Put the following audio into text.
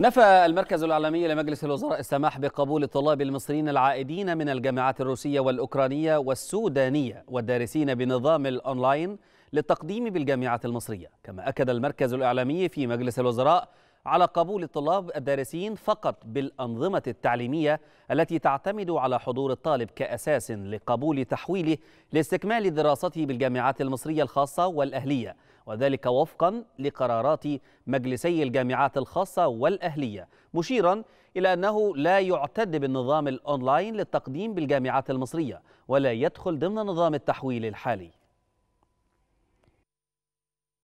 نفى المركز الإعلامي لمجلس الوزراء السماح بقبول الطلاب المصريين العائدين من الجامعات الروسية والأوكرانية والسودانية والدارسين بنظام الأونلاين للتقديم بالجامعات المصرية كما أكد المركز الإعلامي في مجلس الوزراء على قبول الطلاب الدارسين فقط بالأنظمة التعليمية التي تعتمد على حضور الطالب كأساس لقبول تحويله لاستكمال دراسته بالجامعات المصرية الخاصة والأهلية وذلك وفقا لقرارات مجلسي الجامعات الخاصة والأهلية مشيرا إلى أنه لا يعتد بالنظام الأونلاين للتقديم بالجامعات المصرية ولا يدخل ضمن نظام التحويل الحالي